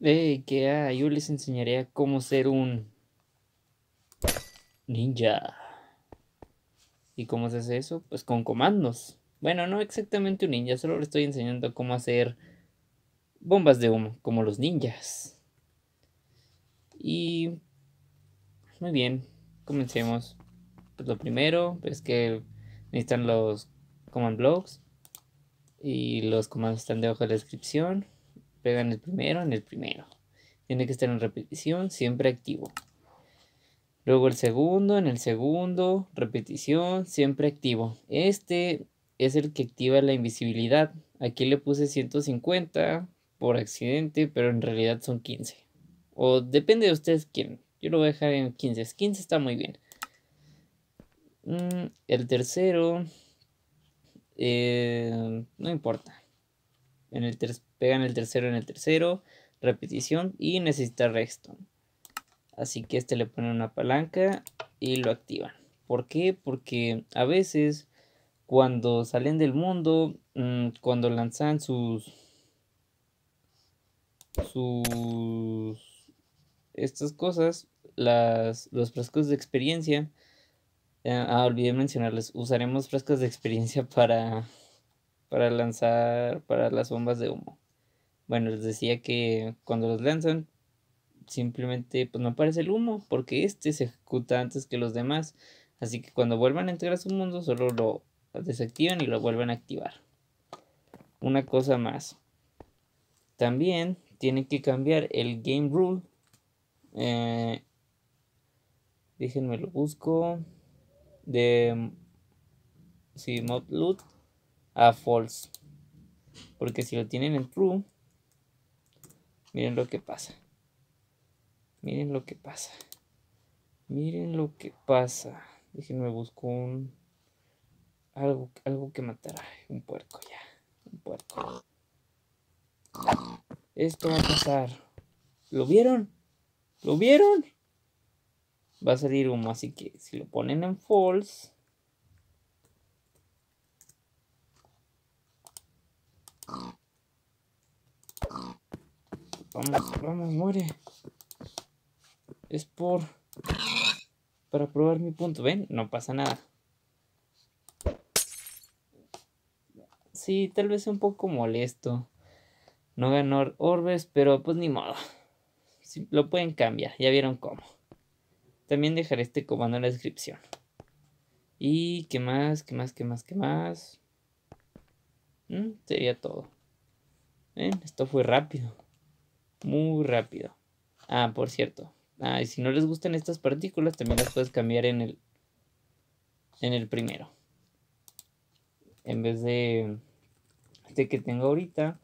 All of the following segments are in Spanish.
Eh, que yo les enseñaría cómo ser un ninja. ¿Y cómo se hace eso? Pues con comandos. Bueno, no exactamente un ninja, solo les estoy enseñando cómo hacer bombas de humo, como los ninjas. Y... Muy bien, comencemos. Pues lo primero es pues que necesitan los command blocks. Y los comandos están debajo de la descripción pega en el primero, en el primero. Tiene que estar en repetición, siempre activo. Luego el segundo, en el segundo, repetición, siempre activo. Este es el que activa la invisibilidad. Aquí le puse 150 por accidente, pero en realidad son 15. O depende de ustedes quién. Yo lo voy a dejar en 15. 15 está muy bien. Mm, el tercero, eh, no importa en el pegan el tercero en el tercero, repetición y necesita redstone. Así que este le ponen una palanca y lo activan. ¿Por qué? Porque a veces cuando salen del mundo, mm, cuando lanzan sus... sus... estas cosas, las, los frascos de experiencia... Eh, ah, olvidé mencionarles, usaremos frascos de experiencia para para lanzar para las bombas de humo. Bueno, les decía que cuando los lanzan, simplemente pues no aparece el humo, porque este se ejecuta antes que los demás. Así que cuando vuelvan a entrar a su mundo, solo lo desactivan y lo vuelven a activar. Una cosa más. También tienen que cambiar el game rule. Eh, déjenme lo busco. De. si mod loot a false. Porque si lo tienen en true, miren lo que pasa. Miren lo que pasa. Miren lo que pasa. Déjenme busco un algo, algo que matará. Un puerco ya. Un puerco. Esto va a pasar. ¿Lo vieron? ¿Lo vieron? Va a salir humo, así que si lo ponen en false Vamos, vamos, muere. Es por... Para probar mi punto. ¿Ven? No pasa nada. Sí, tal vez un poco molesto. No ganó Orbes, pero pues ni modo. lo pueden cambiar, ya vieron cómo. También dejaré este comando en la descripción. Y qué más, qué más, qué más, qué más. Mm, sería todo. ¿Ven? Esto fue rápido muy rápido. Ah, por cierto. Ah, y si no les gustan estas partículas, también las puedes cambiar en el, en el primero. En vez de este que tengo ahorita,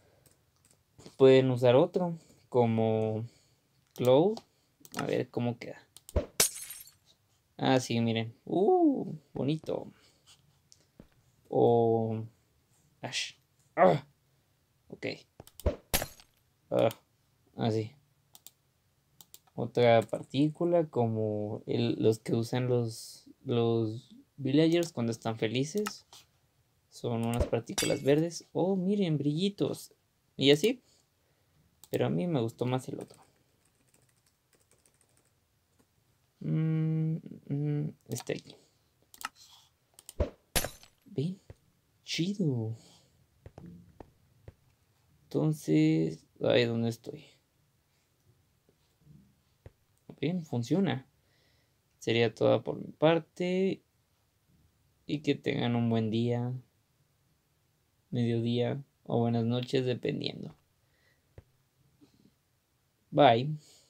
pueden usar otro como Cloud. A ver cómo queda. Ah, sí, miren. Uh, bonito. O... Ash. Ah, ok. Ah. Así. Ah, Otra partícula como el, los que usan los, los villagers cuando están felices. Son unas partículas verdes. Oh, miren, brillitos. Y así. Pero a mí me gustó más el otro. Mm, mm, este aquí. Bien, chido. Entonces, ahí donde estoy funciona. Sería toda por mi parte. Y que tengan un buen día, mediodía o buenas noches, dependiendo. Bye.